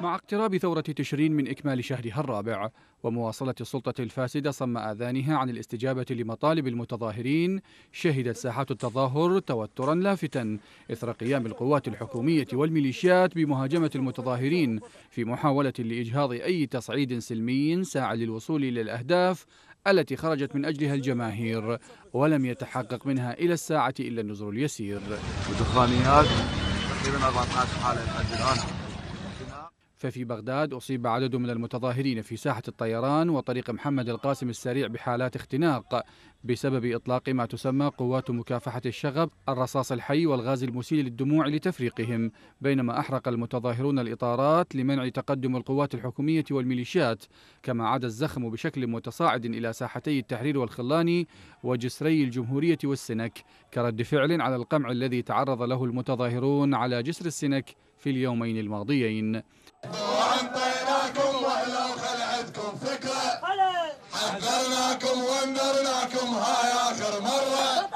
مع اقتراب ثورة تشرين من إكمال شهرها الرابع ومواصلة السلطة الفاسدة صم آذانها عن الاستجابة لمطالب المتظاهرين شهدت ساحات التظاهر توترا لافتا إثر قيام القوات الحكومية والميليشيات بمهاجمة المتظاهرين في محاولة لإجهاض أي تصعيد سلمي ساعة للوصول إلى الأهداف التي خرجت من أجلها الجماهير ولم يتحقق منها إلى الساعة إلا النزر اليسير تقريبا 14 حالة لحد الآن ففي بغداد أصيب عدد من المتظاهرين في ساحة الطيران وطريق محمد القاسم السريع بحالات اختناق بسبب إطلاق ما تسمى قوات مكافحة الشغب الرصاص الحي والغاز المسيل للدموع لتفريقهم بينما أحرق المتظاهرون الإطارات لمنع تقدم القوات الحكومية والميليشيات كما عاد الزخم بشكل متصاعد إلى ساحتي التحرير والخلاني وجسري الجمهورية والسنك كرد فعل على القمع الذي تعرض له المتظاهرون على جسر السنك في اليومين الماضيين فكرة حذرناكم هاي آخر مرة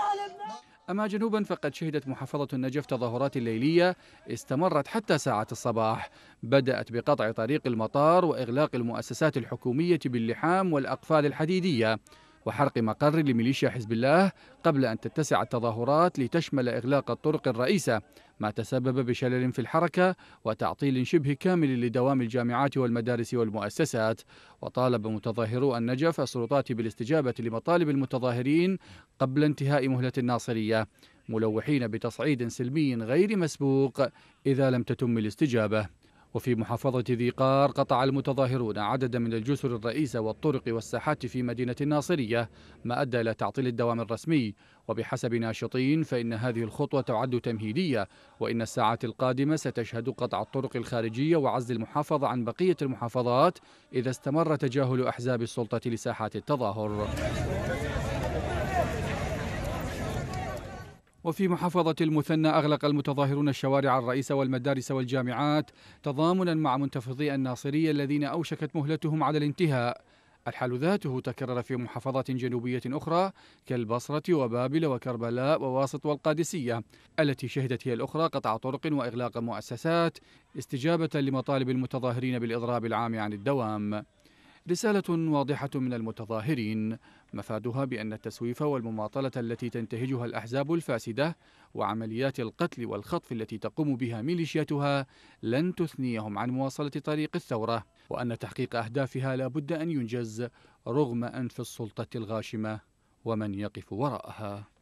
أما جنوبا فقد شهدت محافظة النجف تظاهرات ليلية استمرت حتى ساعة الصباح بدأت بقطع طريق المطار وإغلاق المؤسسات الحكومية باللحام والأقفال الحديدية وحرق مقر لميليشيا حزب الله قبل أن تتسع التظاهرات لتشمل إغلاق الطرق الرئيسة ما تسبب بشلل في الحركة وتعطيل شبه كامل لدوام الجامعات والمدارس والمؤسسات وطالب متظاهرو النجف السلطات بالاستجابة لمطالب المتظاهرين قبل انتهاء مهلة الناصرية ملوحين بتصعيد سلمي غير مسبوق إذا لم تتم الاستجابة وفي محافظة ذي قار قطع المتظاهرون عددا من الجسر الرئيسة والطرق والساحات في مدينة الناصرية ما أدى إلى تعطيل الدوام الرسمي وبحسب ناشطين فإن هذه الخطوة تعد تمهيدية وإن الساعات القادمة ستشهد قطع الطرق الخارجية وعزل المحافظة عن بقية المحافظات إذا استمر تجاهل أحزاب السلطة لساحات التظاهر وفي محافظة المثنى أغلق المتظاهرون الشوارع الرئيسة والمدارس والجامعات تضامنا مع منتفضي الناصرية الذين أوشكت مهلتهم على الانتهاء الحال ذاته تكرر في محافظات جنوبية أخرى كالبصرة وبابل وكربلاء وواسط والقادسية التي شهدت هي الأخرى قطع طرق وإغلاق مؤسسات استجابة لمطالب المتظاهرين بالإضراب العام عن الدوام رسالة واضحة من المتظاهرين مفادها بأن التسويف والمماطلة التي تنتهجها الأحزاب الفاسدة وعمليات القتل والخطف التي تقوم بها ميليشياتها لن تثنيهم عن مواصلة طريق الثورة وأن تحقيق أهدافها لا بد أن ينجز رغم أنف السلطة الغاشمة ومن يقف وراءها